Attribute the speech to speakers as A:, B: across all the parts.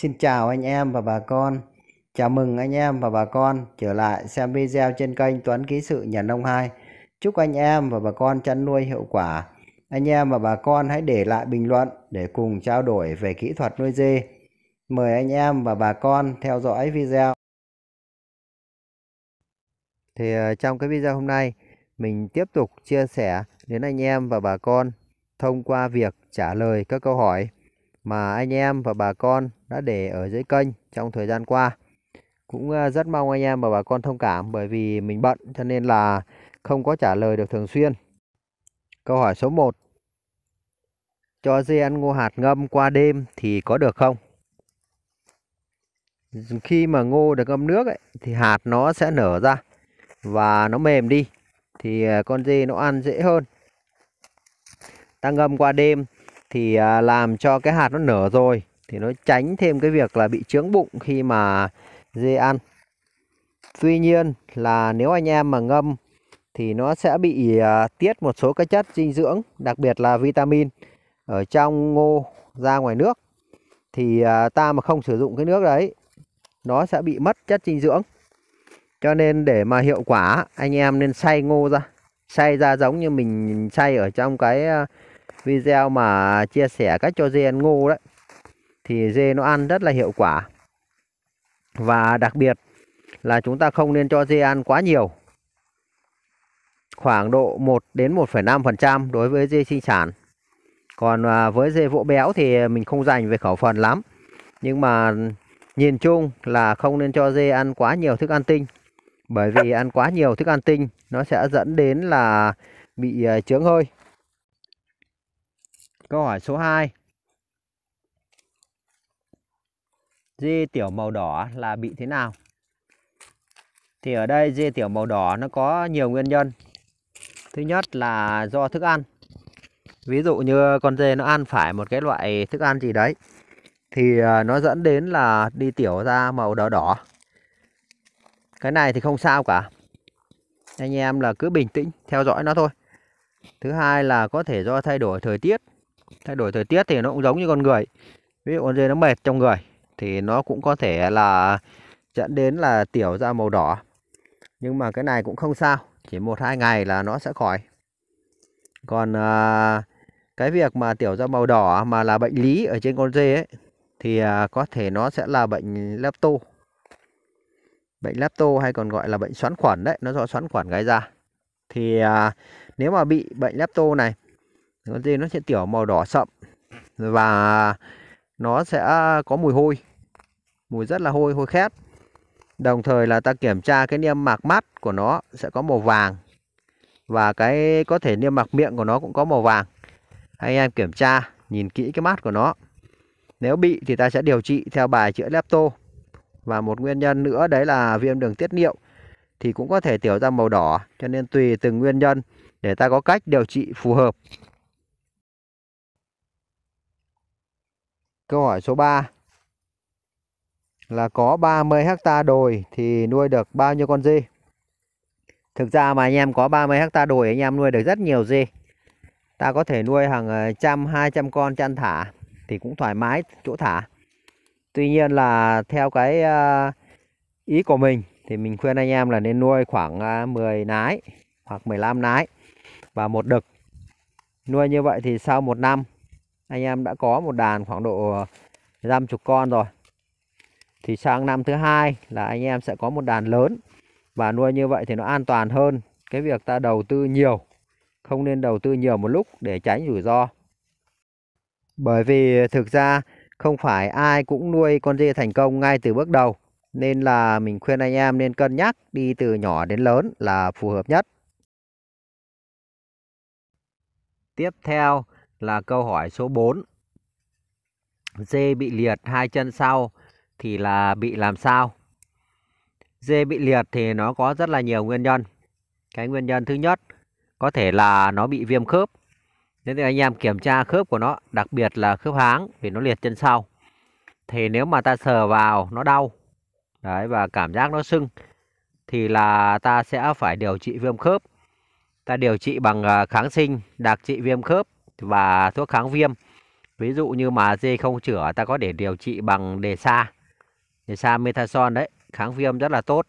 A: Xin chào anh em và bà con. Chào mừng anh em và bà con trở lại xem video trên kênh Tuấn Ký Sự Nhà Nông 2. Chúc anh em và bà con chăn nuôi hiệu quả. Anh em và bà con hãy để lại bình luận để cùng trao đổi về kỹ thuật nuôi dê. Mời anh em và bà con theo dõi video. Thì ờ, trong cái video hôm nay, mình tiếp tục chia sẻ đến anh em và bà con thông qua việc trả lời các câu hỏi mà anh em và bà con đã để ở dưới kênh trong thời gian qua. Cũng à, rất mong anh em và bà con thông cảm bởi vì mình bận cho nên là không có trả lời được thường xuyên. Câu hỏi số 1. Cho dê ăn ngô hạt ngâm qua đêm thì có được không? Khi mà ngô được ngâm nước ấy, thì hạt nó sẽ nở ra và nó mềm đi thì à, con dê nó ăn dễ hơn. Ta ngâm qua đêm thì à, làm cho cái hạt nó nở rồi thì nó tránh thêm cái việc là bị trướng bụng khi mà dê ăn tuy nhiên là nếu anh em mà ngâm thì nó sẽ bị à, tiết một số các chất dinh dưỡng đặc biệt là vitamin ở trong ngô ra ngoài nước thì à, ta mà không sử dụng cái nước đấy nó sẽ bị mất chất dinh dưỡng cho nên để mà hiệu quả anh em nên xay ngô ra xay ra giống như mình xay ở trong cái video mà chia sẻ cách cho dê ăn ngô đấy thì dê nó ăn rất là hiệu quả và đặc biệt là chúng ta không nên cho dê ăn quá nhiều khoảng độ 1 đến 1,5% đối với dê sinh sản còn à, với dê vỗ béo thì mình không dành về khẩu phần lắm nhưng mà nhìn chung là không nên cho dê ăn quá nhiều thức ăn tinh bởi vì ăn quá nhiều thức ăn tinh nó sẽ dẫn đến là bị trướng à, hơi Câu hỏi số 2. Dê tiểu màu đỏ là bị thế nào? Thì ở đây dê tiểu màu đỏ nó có nhiều nguyên nhân. Thứ nhất là do thức ăn. Ví dụ như con dê nó ăn phải một cái loại thức ăn gì đấy thì ờ, nó dẫn đến là đi tiểu ra màu đỏ đỏ. Cái này thì không sao cả. Anh em là cứ bình tĩnh theo dõi nó thôi. Thứ hai là có thể do thay đổi thời tiết thay đổi thời tiết thì nó cũng giống như con người ví dụ con dê nó mệt trong người thì nó cũng có thể là dẫn đến là tiểu ra màu đỏ nhưng mà cái này cũng không sao chỉ một hai ngày là nó sẽ khỏi còn à, cái việc mà tiểu ra màu đỏ mà là bệnh lý ở trên con dê ấy thì à, có thể nó sẽ là bệnh lepto bệnh lepto hay còn gọi là bệnh xoắn khuẩn đấy nó do xoắn khuẩn gây ra thì à, nếu mà bị bệnh lepto này con dê nó sẽ tiểu màu đỏ sậm và nó sẽ có mùi hôi. Mùi rất là hôi, hôi khét. Đồng thời là ta kiểm tra cái niêm mạc mắt của nó sẽ có màu vàng. Và cái có thể niêm mạc miệng của nó cũng có màu vàng. Anh em kiểm tra, nhìn kỹ cái mắt của nó. Nếu bị thì ta sẽ điều trị theo bài chữa lepto. Và một nguyên nhân nữa đấy là viêm đường tiết niệu thì cũng có thể tiểu ra màu đỏ cho nên tùy từng nguyên nhân để ta có cách điều trị phù hợp Câu hỏi số 3 là có 30 hecta đồi thì nuôi được bao nhiêu con dê? Thực ra mà anh em có 30 hecta đồi anh em nuôi được rất nhiều dê. Ta có thể nuôi hàng ờ, trăm, hai trăm con chăn thả thì cũng thoải mái chỗ thả. Tuy nhiên là theo cái ờ, ý của mình thì mình khuyên anh em là nên nuôi khoảng 10 ờ, nái hoặc 15 nái và một đực. Nuôi như vậy thì sau một năm anh em đã có một đàn khoảng độ dăm ờ, chục con rồi thì sang năm thứ hai là anh em sẽ có một đàn lớn và nuôi như vậy thì nó an toàn hơn cái việc ta đầu tư nhiều không nên đầu tư nhiều một lúc để tránh rủi ro bởi vì thực ra không phải ai cũng nuôi con dê thành công ngay từ bước đầu nên là mình khuyên anh em nên cân nhắc đi từ nhỏ đến lớn là phù hợp nhất tiếp theo là câu hỏi số 4. Dê bị liệt hai chân sau thì là bị làm sao? Dê bị liệt thì nó có rất là nhiều nguyên nhân. Cái nguyên nhân thứ nhất có thể là nó bị viêm khớp. Nên thì anh em kiểm tra khớp của nó, đặc biệt là khớp háng vì nó liệt chân sau. Thì nếu mà ta sờ vào nó đau đấy và cảm giác nó sưng thì là ta sẽ phải điều trị viêm khớp. Ta điều trị bằng à, kháng sinh đặc trị viêm khớp và thuốc kháng viêm. Ví dụ như mà dê không chữa ta có để điều trị bằng đề sa. Đề sa metason đấy, kháng viêm rất là tốt.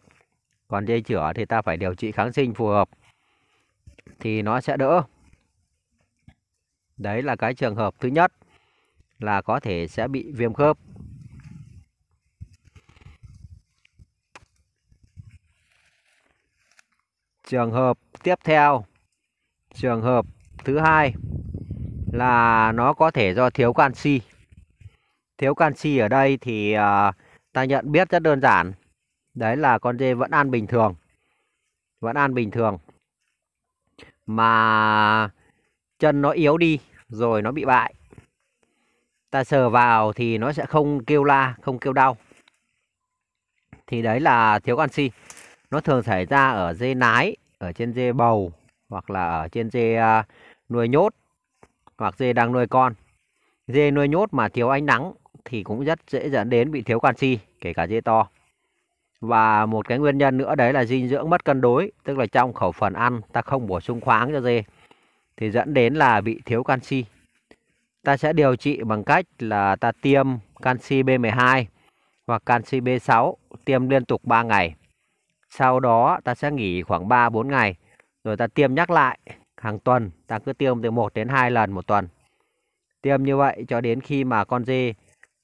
A: Còn dê chữa thì ta phải điều trị kháng sinh phù hợp thì nó sẽ đỡ. Đấy là cái trường hợp thứ nhất là có thể sẽ bị viêm khớp. Trường hợp tiếp theo, trường hợp thứ hai là nó có thể do thiếu canxi thiếu canxi ở đây thì ờ, ta nhận biết rất đơn giản đấy là con dê vẫn ăn bình thường vẫn ăn bình thường mà chân nó yếu đi rồi nó bị bại ta sờ vào thì nó sẽ không kêu la không kêu đau thì đấy là thiếu canxi nó thường xảy ra ở dê nái ở trên dê bầu hoặc là ở trên dê ờ, nuôi nhốt hoặc dê đang nuôi con. Dê nuôi nhốt mà thiếu ánh nắng thì cũng rất dễ dẫn đến bị thiếu canxi, kể cả dê to. Và một cái nguyên nhân nữa đấy là dinh dưỡng mất cân đối, tức là trong khẩu phần ăn ta không bổ sung khoáng cho dê thì dẫn đến là bị thiếu canxi. Ta sẽ điều trị bằng cách là ta tiêm canxi B12 hoặc canxi B6 tiêm liên tục 3 ngày. Sau đó ta sẽ nghỉ khoảng 3 4 ngày rồi ta tiêm nhắc lại hàng tuần ta cứ tiêm từ 1 đến 2 lần một tuần. Tiêm như vậy cho đến khi mà con dê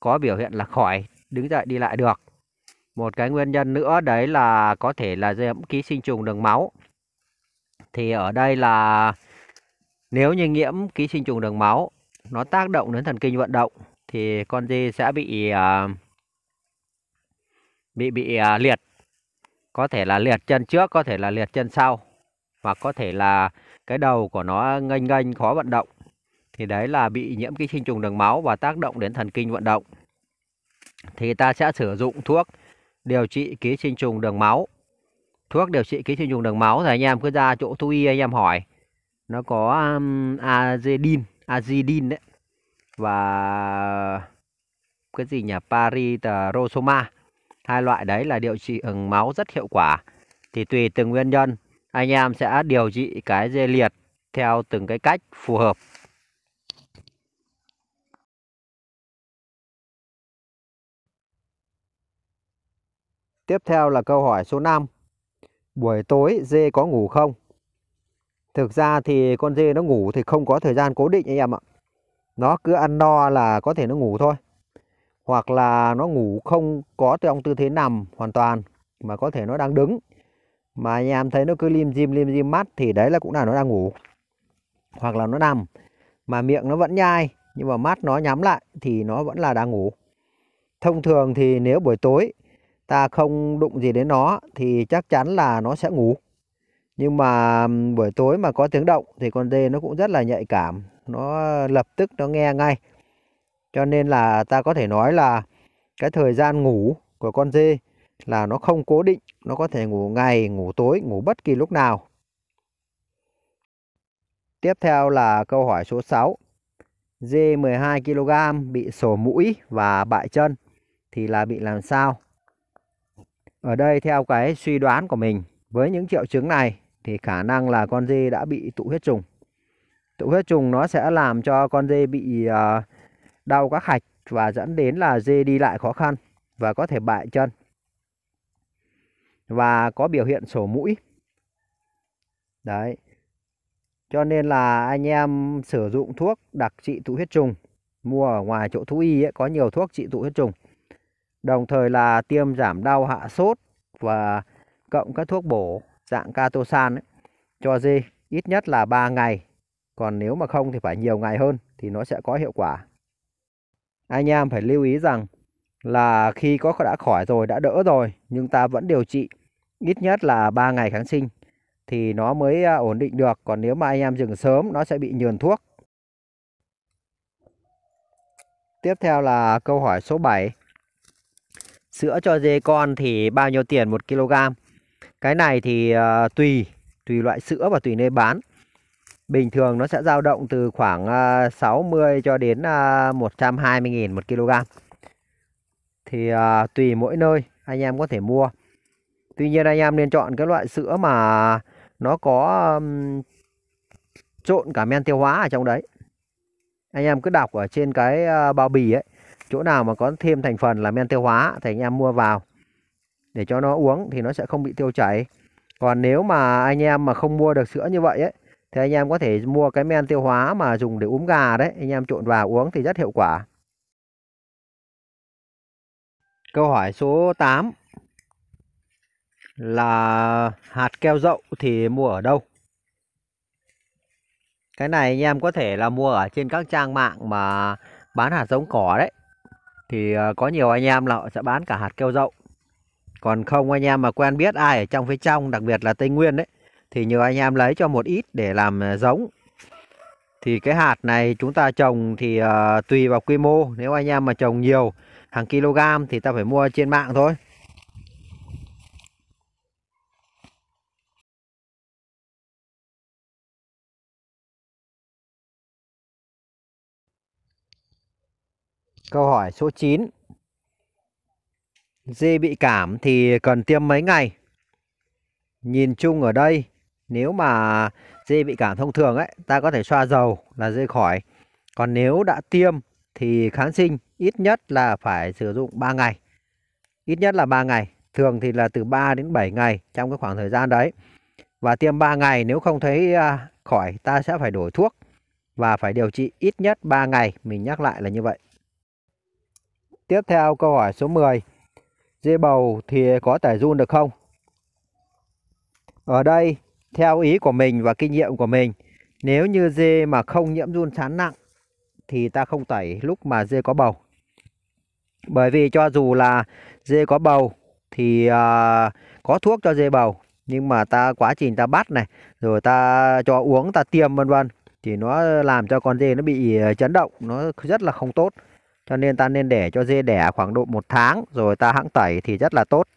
A: có biểu hiện là khỏi, đứng dậy đi lại được. Một cái nguyên nhân nữa đấy là có thể là nhiễm ký sinh trùng đường máu. Thì ở đây là nếu như nhiễm ký sinh trùng đường máu nó tác động đến thần kinh vận động thì con dê sẽ bị à, bị bị à, liệt có thể là liệt chân trước có thể là liệt chân sau và có thể là cái đầu của nó nghênh nghênh khó vận động thì đấy là bị nhiễm ký sinh trùng đường máu và tác động đến thần kinh vận động thì ta sẽ sử dụng thuốc điều trị ký sinh trùng đường máu thuốc điều trị ký sinh trùng đường máu thì anh em cứ ra chỗ thú y anh em hỏi nó có um, azidin azidin đấy và cái gì nhỉ parirosoma hai loại đấy là điều trị ứng máu rất hiệu quả thì tùy từng nguyên nhân anh em sẽ điều trị cái dê liệt theo từng cái cách phù hợp Tiếp theo là câu hỏi số 5 Buổi tối dê có ngủ không? Thực ra thì con dê nó ngủ thì không có thời gian cố định anh em ạ Nó cứ ăn no là có thể nó ngủ thôi Hoặc là nó ngủ không có trong tư thế nằm hoàn toàn Mà có thể nó đang đứng mà anh em thấy nó cứ lim dim lim dim mắt thì đấy là cũng là nó đang ngủ hoặc là nó nằm mà miệng nó vẫn nhai nhưng mà mắt nó nhắm lại thì nó vẫn là đang ngủ thông thường thì nếu buổi tối ta không đụng gì đến nó thì chắc chắn là nó sẽ ngủ nhưng mà buổi tối mà có tiếng động thì con dê nó cũng rất là nhạy cảm nó lập tức nó nghe ngay cho nên là ta có thể nói là cái thời gian ngủ của con dê là nó không cố định, nó có thể ngủ ngày, ngủ tối, ngủ bất kỳ lúc nào. Tiếp theo là câu hỏi số 6. Dê 12 kg bị sổ mũi và bại chân thì là bị làm sao? Ở đây theo cái suy đoán của mình, với những triệu chứng này thì khả năng là con dê đã bị tụ huyết trùng. Tụ huyết trùng nó sẽ làm cho con dê bị ờ, đau các hạch và dẫn đến là dê đi lại khó khăn và có thể bại chân và có biểu hiện sổ mũi đấy cho nên là anh em sử dụng thuốc đặc trị tụ huyết trùng mua ở ngoài chỗ thú y ấy, có nhiều thuốc trị tụ huyết trùng đồng thời là tiêm giảm đau hạ sốt và cộng các thuốc bổ dạng catosan ấy, cho dê ít nhất là 3 ngày còn nếu mà không thì phải nhiều ngày hơn thì nó sẽ có hiệu quả anh em phải lưu ý rằng là khi có đã khỏi rồi, đã đỡ rồi nhưng ta vẫn điều trị ít nhất là 3 ngày kháng sinh thì nó mới à, ổn định được. Còn nếu mà anh em dừng sớm nó sẽ bị nhường thuốc. Tiếp theo là câu hỏi số 7. Sữa cho dê con thì bao nhiêu tiền 1 kg? Cái này thì uh, tùy, tùy loại sữa và tùy nơi bán. Bình thường nó sẽ dao động từ khoảng à, uh, 60 cho đến uh, 120 000 1 kg thì à, tùy mỗi nơi anh em có thể mua tuy nhiên anh em nên chọn cái loại sữa mà nó có um, trộn cả men tiêu hóa ở trong đấy anh em cứ đọc ở trên cái à, bao bì ấy chỗ nào mà có thêm thành phần là men tiêu hóa thì anh em mua vào để cho nó uống thì nó sẽ không bị tiêu chảy còn nếu mà anh em mà không mua được sữa như vậy ấy thì anh em có thể mua cái men tiêu hóa mà dùng để uống gà đấy anh em trộn vào uống thì rất hiệu quả Câu hỏi số 8 là hạt keo đậu thì mua ở đâu? Cái này anh em có thể là mua ở trên các trang mạng mà bán hạt giống cỏ đấy. Thì ờ, có nhiều anh em là họ sẽ bán cả hạt keo đậu. Còn không anh em mà quen biết ai ở trong phía trong, đặc biệt là Tây Nguyên đấy, thì nhiều anh em lấy cho một ít để làm ờ, giống. Thì cái hạt này chúng ta trồng thì uh, tùy vào quy mô, nếu anh em mà trồng nhiều hàng kg thì ta phải mua trên mạng thôi Câu hỏi số 9 Dê bị cảm thì cần tiêm mấy ngày? Nhìn chung ở đây Nếu mà dê bị cảm thông thường ấy Ta có thể xoa dầu là dê khỏi Còn nếu đã tiêm thì kháng sinh ít nhất là phải sử dụng 3 ngày. Ít nhất là 3 ngày, thường thì là từ 3 đến 7 ngày trong cái khoảng thời gian đấy. Và tiêm 3 ngày nếu không thấy à, khỏi ta sẽ phải đổi thuốc và phải điều trị ít nhất 3 ngày, mình nhắc lại là như vậy. Tiếp theo câu hỏi số 10. Dê bầu thì có tải run được không? Ở đây, theo ý của mình và kinh nghiệm của mình, nếu như dê mà không nhiễm run sán nặng thì ta không tẩy lúc mà dê có bầu bởi vì cho dù là dê có bầu thì uh, có thuốc cho dê bầu nhưng mà ta quá trình ta bắt này rồi ta cho uống ta tiêm vân vân thì nó làm cho con dê nó bị à, chấn động nó rất là không tốt cho nên ta nên để cho dê đẻ khoảng độ một tháng rồi ta hãng tẩy thì rất là tốt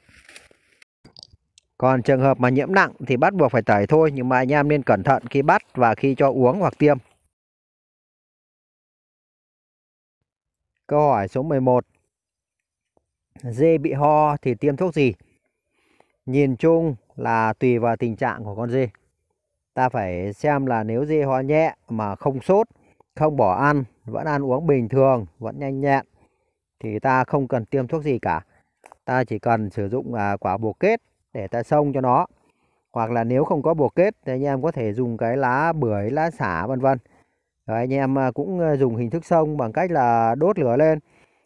A: còn trường hợp mà nhiễm nặng thì bắt buộc phải tẩy thôi nhưng mà anh em nên cẩn thận khi bắt và khi cho uống hoặc tiêm Câu hỏi số 11 dê bị ho thì tiêm thuốc gì? Nhìn chung là tùy vào tình trạng của con dê. Ta phải xem là nếu dê ho nhẹ mà không sốt, không bỏ ăn, vẫn ăn uống bình thường, vẫn nhanh nhẹn thì ta không cần tiêm thuốc gì cả. Ta chỉ cần sử dụng à, quả bồ kết để ta xông cho nó. Hoặc là nếu không có bồ kết thì anh em có thể dùng cái lá bưởi, lá xả vân vân. Rồi anh em à, cũng à, dùng hình thức xông bằng cách là đốt lửa lên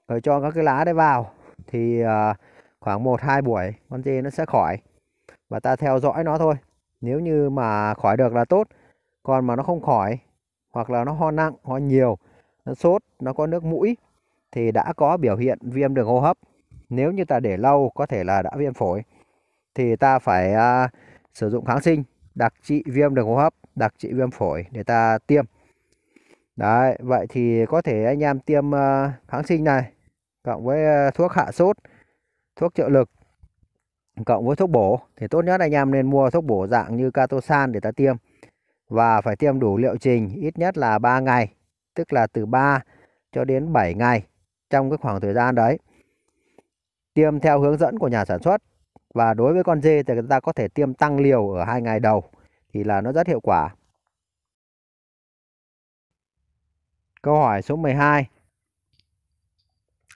A: rồi cho các cái lá đấy vào thì ờ, khoảng 1 2 buổi con dê nó sẽ khỏi và ta theo dõi nó thôi. Nếu như mà khỏi được là tốt, còn mà nó không khỏi hoặc là nó ho nặng, ho nhiều, nó sốt, nó có nước mũi thì đã có biểu hiện viêm đường hô hấp. Nếu như ta để lâu có thể là đã viêm phổi thì ta phải uh, sử dụng kháng sinh đặc trị viêm đường hô hấp, đặc trị viêm phổi để ta tiêm. Đấy, vậy thì có thể anh em tiêm uh, kháng sinh này cộng với ờ, thuốc hạ sốt thuốc trợ lực cộng với thuốc bổ thì tốt nhất anh em nên mua thuốc bổ dạng như catosan để ta tiêm và phải tiêm đủ liệu trình ít nhất là 3 ngày tức là từ 3 cho đến 7 ngày trong cái khoảng thời gian đấy tiêm theo hướng dẫn của nhà sản xuất và đối với con dê thì người ta có thể tiêm tăng liều ở hai ngày đầu thì là nó rất hiệu quả Câu hỏi số 12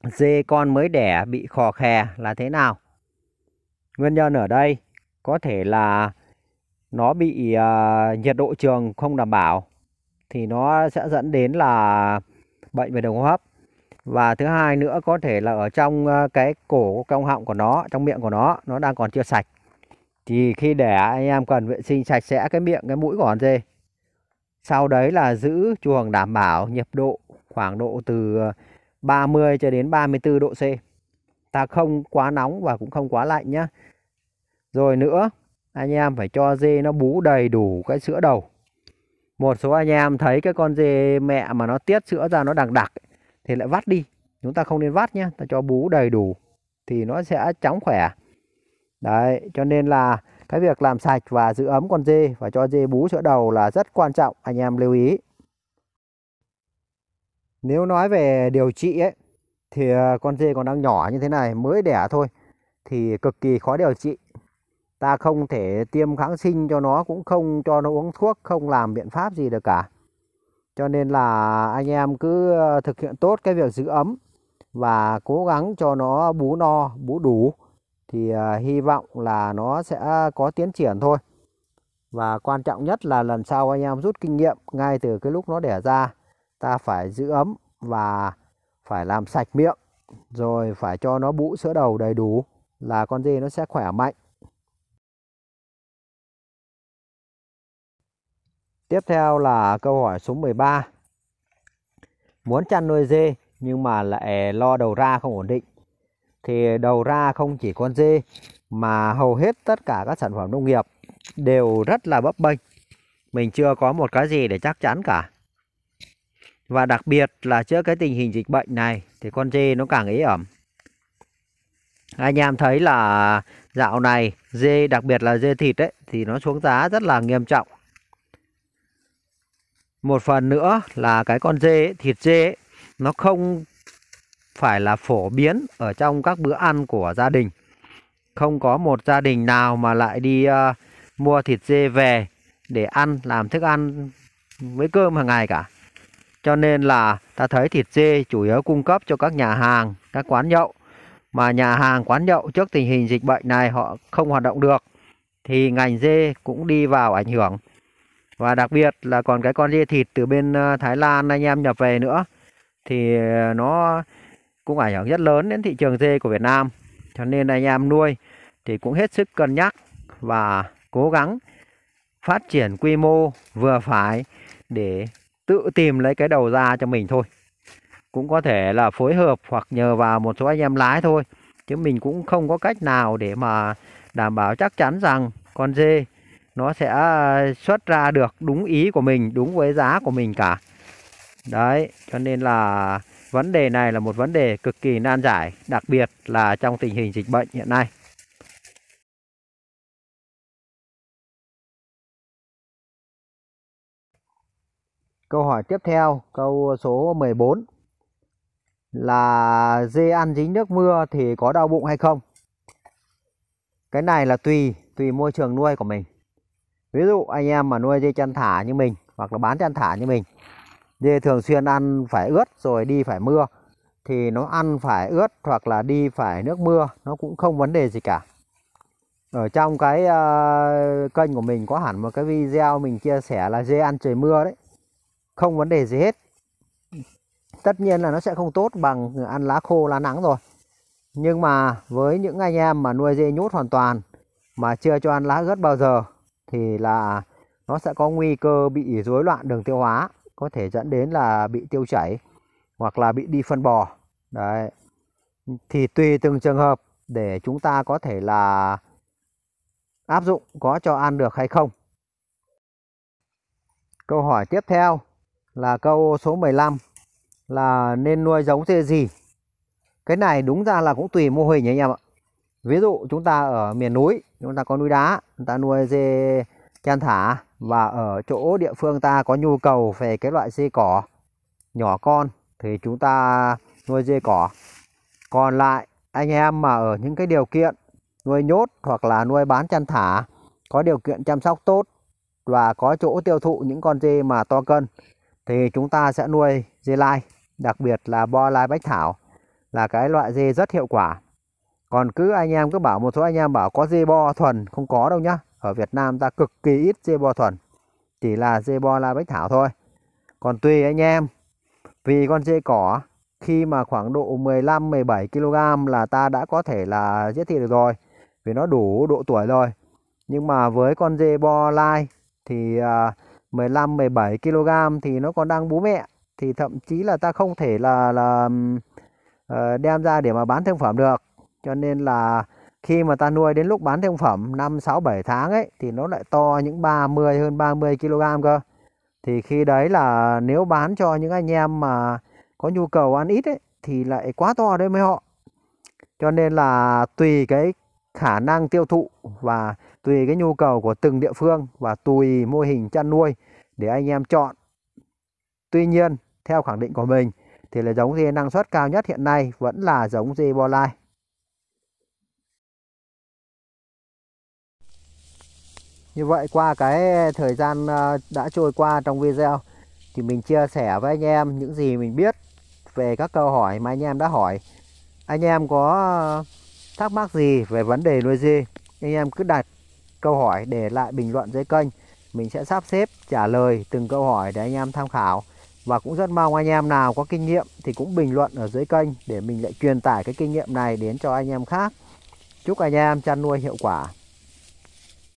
A: dê con mới đẻ bị khò khè là thế nào. Nguyên nhân ở đây có thể là nó bị uh, nhiệt độ trường không đảm bảo thì nó sẽ dẫn đến là bệnh về đường hô hấp. Và thứ hai nữa có thể là ở trong à, cái cổ trong họng của nó, trong miệng của nó nó đang còn chưa sạch. Thì khi đẻ anh em cần vệ sinh sạch sẽ cái miệng, cái mũi của con dê. Sau đấy là giữ chuồng đảm bảo nhiệt độ khoảng độ từ à, 30 cho đến 34 độ C. Ta không quá nóng và cũng không quá lạnh nhá. Rồi nữa, anh em phải cho dê nó bú đầy đủ cái sữa đầu. Một số anh em thấy cái con dê mẹ mà nó tiết sữa ra nó đằng đặc thì lại vắt đi. Chúng ta không nên vắt nhá, ta cho bú đầy đủ thì nó sẽ chóng khỏe. Đấy, cho nên là cái việc làm sạch và giữ ấm con dê và cho dê bú sữa đầu là rất quan trọng anh em lưu ý. Nếu nói về điều trị ấy thì ờ, con dê còn đang nhỏ như thế này mới đẻ thôi thì cực kỳ khó điều trị. Ta không thể tiêm kháng sinh cho nó cũng không cho nó uống thuốc, không làm biện pháp gì được cả. Cho nên là anh em cứ ờ, thực hiện tốt cái việc giữ ấm và cố gắng cho nó bú no, bú đủ thì ờ, hy vọng là nó sẽ có tiến triển thôi. Và quan trọng nhất là lần sau anh em rút kinh nghiệm ngay từ cái lúc nó đẻ ra ta phải giữ ấm và phải làm sạch miệng rồi phải cho nó bú sữa đầu đầy đủ là con dê nó sẽ khỏe mạnh Tiếp theo là câu hỏi số 13 Muốn chăn nuôi dê nhưng mà lại lo đầu ra không ổn định Thì đầu ra không chỉ con dê mà hầu hết tất cả các sản phẩm nông nghiệp đều rất là bấp bênh Mình chưa có một cái gì để chắc chắn cả và đặc biệt là trước cái tình hình dịch bệnh này thì con dê nó càng ế ẩm. Anh em thấy là dạo này dê đặc biệt là dê thịt đấy thì nó xuống giá rất là nghiêm trọng. Một phần nữa là cái con dê thịt dê ấy, nó không phải là phổ biến ở trong các bữa ăn của gia đình. Không có một gia đình nào mà lại đi uh, mua thịt dê về để ăn làm thức ăn với cơm hàng ngày cả cho nên là ta thấy thịt dê chủ yếu cung cấp cho các nhà hàng, các quán nhậu. Mà nhà hàng, quán nhậu trước tình hình dịch bệnh này họ không hoạt động được. Thì ngành dê cũng đi vào ảnh hưởng. Và đặc biệt là còn cái con dê thịt từ bên ờ, Thái Lan anh em nhập về nữa. Thì ờ, nó cũng ảnh hưởng rất lớn đến thị trường dê của Việt Nam. Cho nên anh em nuôi thì cũng hết sức cân nhắc và cố gắng phát triển quy mô vừa phải để tự tìm lấy cái đầu ra cho mình thôi cũng có thể là phối hợp hoặc nhờ vào một số anh em lái thôi chứ mình cũng không có cách nào để mà đảm bảo chắc chắn rằng con dê nó sẽ à, xuất ra được đúng ý của mình đúng với giá của mình cả đấy cho nên là vấn đề này là một vấn đề cực kỳ nan giải đặc biệt là trong tình hình dịch bệnh hiện nay Câu hỏi tiếp theo, câu số 14 là dê ăn dính nước mưa thì có đau bụng hay không? Cái này là tùy, tùy môi trường nuôi của mình. Ví dụ anh em mà nuôi dê chăn thả như mình hoặc là bán chăn thả như mình, dê thường xuyên ăn phải ướt rồi đi phải mưa thì nó ăn phải ướt hoặc là đi phải nước mưa nó cũng không vấn đề gì cả. Ở trong cái uh, kênh của mình có hẳn một cái video mình chia sẻ là dê ăn trời mưa đấy không vấn đề gì hết tất nhiên là nó sẽ không tốt bằng ăn lá khô lá nắng rồi nhưng mà với những anh em mà nuôi dê nhốt hoàn toàn mà chưa cho ăn lá gất bao giờ thì là nó sẽ có nguy cơ bị rối loạn đường tiêu hóa có thể dẫn đến là bị tiêu chảy hoặc là bị đi phân bò đấy thì tùy từng trường hợp để chúng ta có thể là áp dụng có cho ăn được hay không câu hỏi tiếp theo là câu số 15 là nên nuôi giống dê gì. Cái này đúng ra là cũng tùy mô hình anh em ạ. Ví dụ chúng ta ở miền núi, chúng ta có núi đá, chúng ta nuôi dê chăn thả và ở chỗ địa phương ta có nhu cầu về cái loại dê cỏ nhỏ con thì chúng ta nuôi dê cỏ. Còn lại anh em mà ở những cái điều kiện nuôi nhốt hoặc là nuôi bán chăn thả có điều kiện chăm sóc tốt và có chỗ tiêu thụ những con dê mà to cân thì chúng ta sẽ nuôi dê lai, đặc biệt là bo lai bách thảo là cái loại dê rất hiệu quả. Còn cứ anh em cứ bảo một số anh em bảo có dê bo thuần không có đâu nhá. Ở Việt Nam ta cực kỳ ít dê bo thuần, chỉ là dê bo lai bách thảo thôi. Còn tùy anh em, vì con dê cỏ khi mà khoảng độ 15 17 kg là ta đã có thể là giết thịt được rồi vì nó đủ độ tuổi rồi. Nhưng mà với con dê bo lai thì uh, 15 17 kg thì nó còn đang bú mẹ thì thậm chí là ta không thể là là ờ, đem ra để mà bán thương phẩm được cho nên là khi mà ta nuôi đến lúc bán thương phẩm 5 6 7 tháng ấy thì nó lại to những 30 hơn 30 kg cơ thì khi đấy là nếu bán cho những anh em mà có nhu cầu ăn ít ấy thì lại quá to đấy mấy họ cho nên là tùy cái khả năng tiêu thụ và tùy cái nhu cầu của từng địa phương và tùy mô hình chăn nuôi để anh em chọn. Tuy nhiên, theo khẳng định của mình thì là giống dê năng suất cao nhất hiện nay vẫn là giống dê bo lai. Như vậy qua cái thời gian ờ, đã trôi qua trong video thì mình chia sẻ với anh em những gì mình biết về các câu hỏi mà anh em đã hỏi. Anh em có thắc mắc gì về vấn đề nuôi dê, anh em cứ đặt câu hỏi để lại bình luận dưới kênh. Mình sẽ sắp xếp trả lời từng câu hỏi để anh em tham khảo. Và cũng rất mong anh em nào có kinh nghiệm thì cũng bình luận ở dưới kênh để mình lại truyền tải cái kinh nghiệm này đến cho anh em khác. Chúc anh em chăn nuôi hiệu quả.